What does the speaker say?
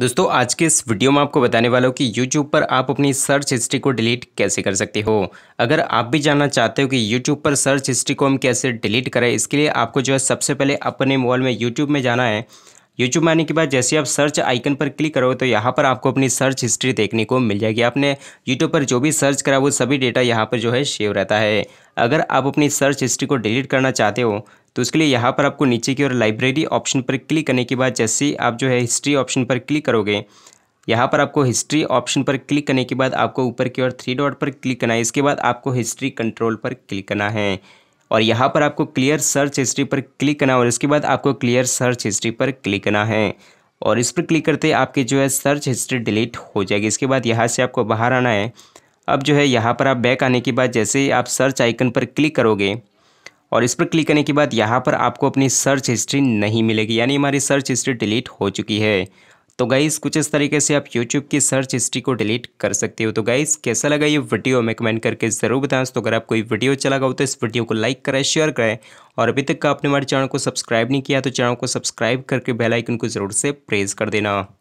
दोस्तों आज के इस वीडियो में आपको बताने वाला हूँ कि YouTube पर आप अपनी सर्च हिस्ट्री को डिलीट कैसे कर सकते हो अगर आप भी जानना चाहते हो कि YouTube पर सर्च हिस्ट्री को हम कैसे डिलीट करें इसके लिए आपको जो है सबसे पहले अपने मोबाइल में YouTube में जाना है यूट्यूब में आने के बाद जैसे आप सर्च आइकन पर क्लिक करोगे तो यहाँ पर आपको अपनी सर्च हिस्ट्री देखने को मिल जाएगी आपने यूट्यूब पर जो भी सर्च करा वो सभी डेटा यहाँ पर जो है सेव रहता है अगर आप अपनी सर्च हिस्ट्री को डिलीट करना चाहते हो तो उसके लिए यहाँ पर आपको नीचे की ओर लाइब्रेरी ऑप्शन पर क्लिक करने के बाद जैसे आप जो है हिस्ट्री ऑप्शन पर क्लिक करोगे यहाँ पर आपको हिस्ट्री ऑप्शन पर क्लिक करने के बाद आपको ऊपर की ओर थ्री डॉट पर क्लिक करना है इसके बाद आपको हिस्ट्री कंट्रोल पर क्लिक करना है और यहाँ पर आपको क्लियर सर्च हिस्ट्री पर क्लिक करना और इसके बाद आपको क्लियर सर्च हिस्ट्री पर क्लिक करना है और इस पर क्लिक करते आपकी जो है सर्च हिस्ट्री डिलीट हो जाएगी इसके बाद यहाँ से आपको बाहर आना है अब जो है यहाँ पर आप बैक आने के बाद जैसे ही आप सर्च आइकन पर क्लिक करोगे और इस पर क्लिक करने के बाद यहाँ पर आपको अपनी सर्च हिस्ट्री नहीं मिलेगी यानी हमारी सर्च हिस्ट्री डिलीट हो चुकी है तो गाइज़ कुछ इस तरीके से आप यूट्यूब की सर्च हिस्ट्री को डिलीट कर सकते हो तो गाइज़ कैसा लगा ये वीडियो हमें कमेंट करके ज़रूर बताएं तो अगर आपको ये वीडियो अच्छा लगा हो तो इस वीडियो को लाइक करें शेयर करें और अभी तक आपने हमारे चैनल को सब्सक्राइब नहीं किया तो चैनल को सब्सक्राइब करके बेलाइकन को ज़रूर से प्रेस कर देना